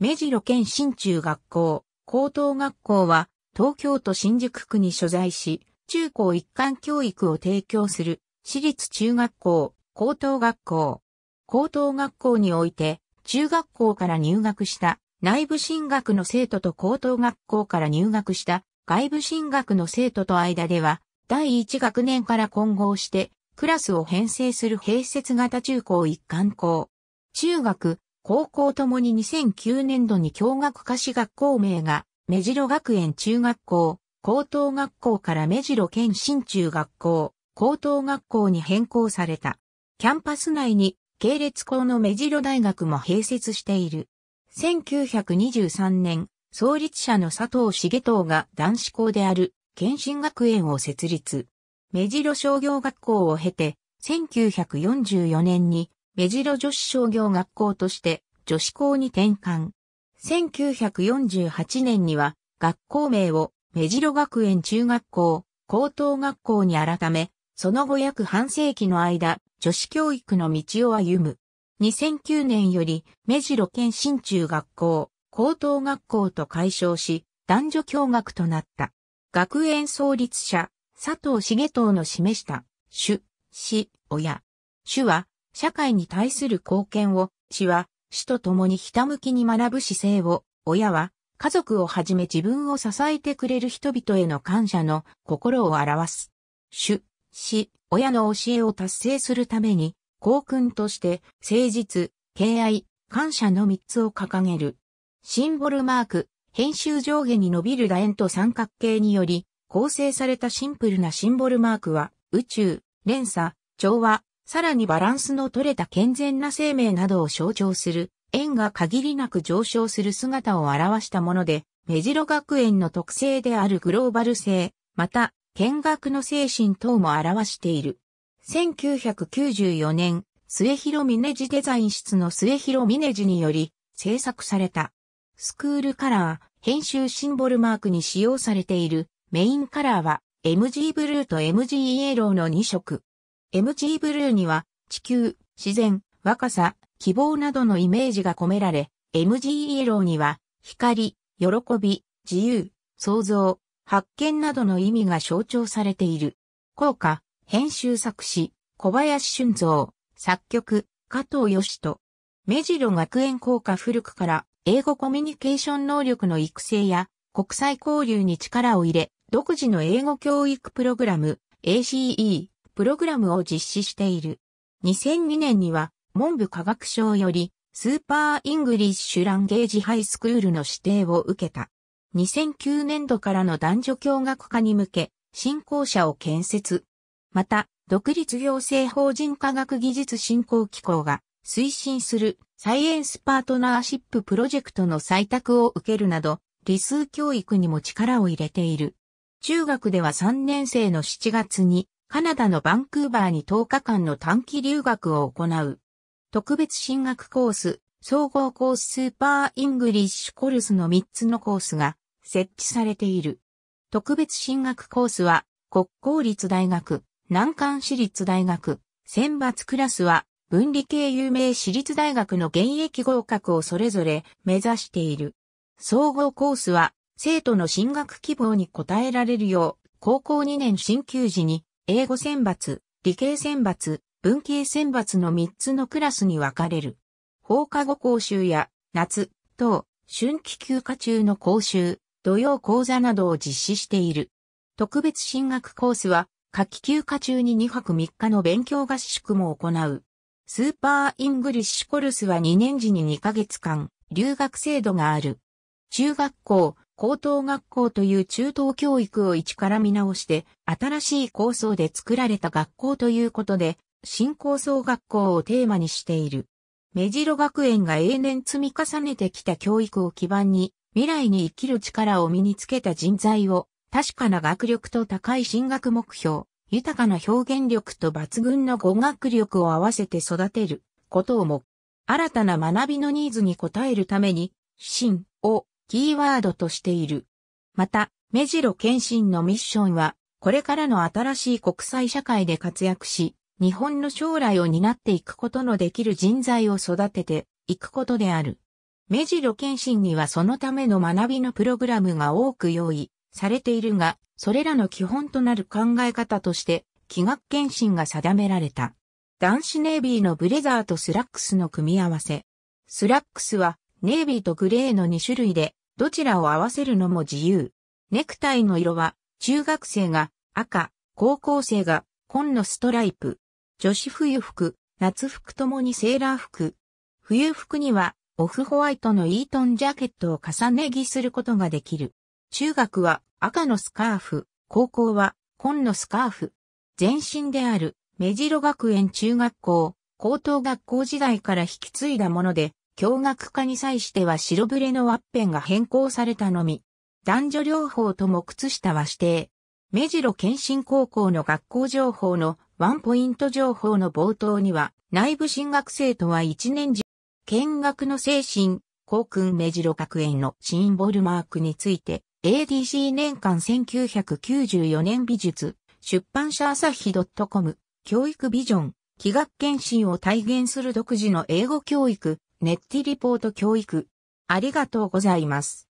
目白県新中学校、高等学校は、東京都新宿区に所在し、中高一貫教育を提供する、私立中学校、高等学校。高等学校において、中学校から入学した内部進学の生徒と高等学校から入学した外部進学の生徒と間では、第一学年から混合して、クラスを編成する併設型中高一貫校。中学、高校ともに2009年度に共学科士学校名が、目白学園中学校、高等学校から目白県新中学校、高等学校に変更された。キャンパス内に系列校の目白大学も併設している。1923年、創立者の佐藤茂藤が男子校である県新学園を設立。目白商業学校を経て、1944年に目白女子商業学校として女子校に転換。1948年には学校名を目白学園中学校、高等学校に改め、その後約半世紀の間、女子教育の道を歩む。2009年より目白県新中学校、高等学校と解消し、男女共学となった。学園創立者、佐藤茂藤の示した、主、子、親。主は、社会に対する貢献を、死は、死と共にひたむきに学ぶ姿勢を、親は、家族をはじめ自分を支えてくれる人々への感謝の心を表す。主、死、親の教えを達成するために、校訓として、誠実、敬愛、感謝の三つを掲げる。シンボルマーク、編集上下に伸びる楕円と三角形により、構成されたシンプルなシンボルマークは、宇宙、連鎖、調和、さらにバランスの取れた健全な生命などを象徴する、円が限りなく上昇する姿を表したもので、目白学園の特性であるグローバル性、また、見学の精神等も表している。1994年、末広峰寺デザイン室の末広峰寺により制作された。スクールカラー、編集シンボルマークに使用されているメインカラーは MG ブルーと MG イエローの2色。MG ブルーには地球、自然、若さ、希望などのイメージが込められ、MG イエローには光、喜び、自由、創造、発見などの意味が象徴されている。効果、編集作詞、小林俊造、作曲、加藤義人。目白学園効果古くから英語コミュニケーション能力の育成や国際交流に力を入れ、独自の英語教育プログラム ACE プログラムを実施している。2002年には文部科学省よりスーパーイングリッシュランゲージハイスクールの指定を受けた。2009年度からの男女共学化に向け、新校舎を建設。また、独立行政法人科学技術振興機構が推進するサイエンスパートナーシッププロジェクトの採択を受けるなど、理数教育にも力を入れている。中学では3年生の7月にカナダのバンクーバーに10日間の短期留学を行う。特別進学コース、総合コーススーパーイングリッシュコルスの3つのコースが設置されている。特別進学コースは、国公立大学、南関市立大学、選抜クラスは、分離系有名私立大学の現役合格をそれぞれ目指している。総合コースは、生徒の進学希望に応えられるよう、高校2年進級時に英語選抜、理系選抜、文系選抜の3つのクラスに分かれる。放課後講習や夏、等、春季休暇中の講習、土曜講座などを実施している。特別進学コースは、夏季休暇中に2泊3日の勉強合宿も行う。スーパーイングリッシュコルスは2年時に2ヶ月間、留学制度がある。中学校、高等学校という中等教育を一から見直して、新しい構想で作られた学校ということで、新構想学校をテーマにしている。目白学園が永年積み重ねてきた教育を基盤に、未来に生きる力を身につけた人材を、確かな学力と高い進学目標、豊かな表現力と抜群の語学力を合わせて育てることをも、新たな学びのニーズに応えるために、新をキーワードとしている。また、目白謙信のミッションは、これからの新しい国際社会で活躍し、日本の将来を担っていくことのできる人材を育てていくことである。目白謙信にはそのための学びのプログラムが多く用意されているが、それらの基本となる考え方として、気学検診が定められた。男子ネイビーのブレザーとスラックスの組み合わせ。スラックスはネイビーとグレーの2種類で、どちらを合わせるのも自由。ネクタイの色は、中学生が赤、高校生が紺のストライプ。女子冬服、夏服ともにセーラー服。冬服には、オフホワイトのイートンジャケットを重ね着することができる。中学は赤のスカーフ、高校は紺のスカーフ。前身である目白学園中学校、高等学校時代から引き継いだもので、共学化に際しては白ブレのワッペンが変更されたのみ。男女両方とも靴下は指定。目白健診高校の学校情報のワンポイント情報の冒頭には、内部進学生とは一年中、見学の精神、校訓目白学園のシンボルマークについて、ADC 年間1994年美術、出版社朝日 .com、教育ビジョン、気学検診を体現する独自の英語教育、ネッティリポート教育。ありがとうございます。